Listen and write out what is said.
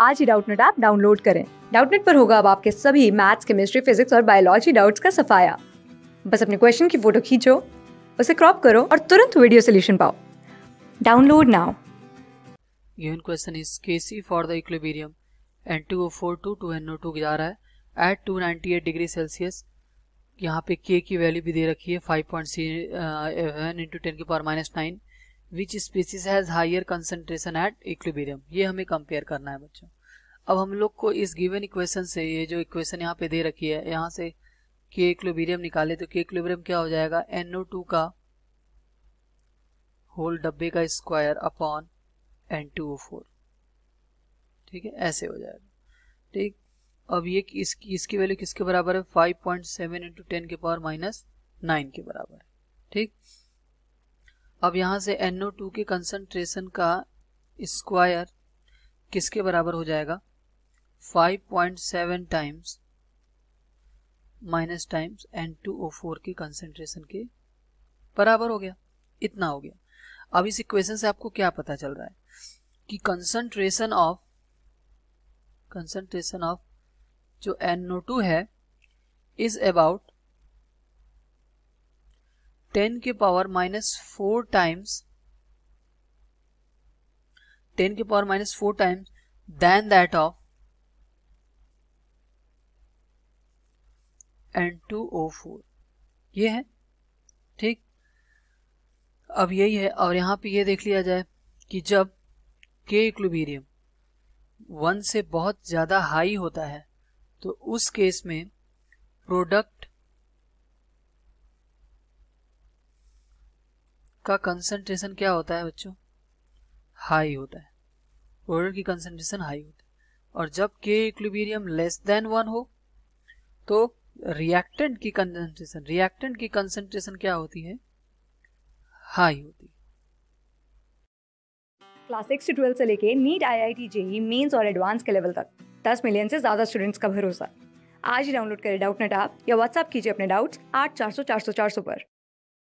आज ही Doubtnet app download करें डाउटनेट पर होगा अब आपके सभी मैथ्स केमिस्ट्री फिजिक्स और बायोलॉजी डाउट्स का सफाया बस अपने क्वेश्चन की फोटो खींचो उसे क्रॉप करो और तुरंत वीडियो सोल्यूशन पाओ download now given question is KC for the equilibrium two N2042 जा रहा है एट 298 डिग्री सेल्सियस यहाँ पे के की वैल्यू भी दे रखी है 5.7 point C A1 into ten की power minus nine which species has higher concentration at equilibrium ये हमें कंपेयर करना है बच्चों अब हम लोग को इस गिवन इक्वेशन से ये जो इक्वेशन यहाँ पे दे रखी है यहाँ से के इक्लोबीरियम निकाले तो के इक्विबेरियम क्या हो जाएगा एनओ टू का होल डब्बे का square upon N two O four ठीक है ऐसे हो जाएगा ठीक अब ये इसकी इसकी वैल्यू किसके बराबर है five point seven into ten के पावर माइनस नाइन के बराबर है ठीक अब यहाँ से NO2 के कंसंट्रेशन का स्क्वायर किसके बराबर हो जाएगा 5.7 टाइम्स माइनस टाइम्स N2O4 की कंसंट्रेशन के बराबर हो गया इतना हो गया अब इस इक्वेशन से आपको क्या पता चल रहा है कि कंसंट्रेशन ऑफ कंसंट्रेशन ऑफ जो NO2 है इज अबाउट टेन के power minus four times ten के power minus four times that of N two O four ये है ठीक अब यही है और यहाँ पे ये देख लिया जाए कि जब के इक्लुबीरियम वन से बहुत ज़्यादा हाई होता है तो उस केस में प्रोडक्ट का कंसंट्रेशन क्या होता है बच्चों हाई होता है ओरल की कंसंट्रेशन हाई होती है और जब के इक्लिबीरियम लेस देन वन हो तो रिएक्टेंट की कंसंट्रेशन रिएक्टेंट की कंसंट्रेशन क्या होती है हाई होती है क्लास सिक्स से ट्वेल्थ से लेके NEET I I T JEE mains और एडवांस के लेवल तक दस मिलियन से ज़्यादा स्टूडेंट्स का भरोसा आज ही डाउनलोड करें डाउट नेट आप या व्हाट्सएप कीजिए अपने डाउट्स आठ चार सौ चार सौ चार सौ पर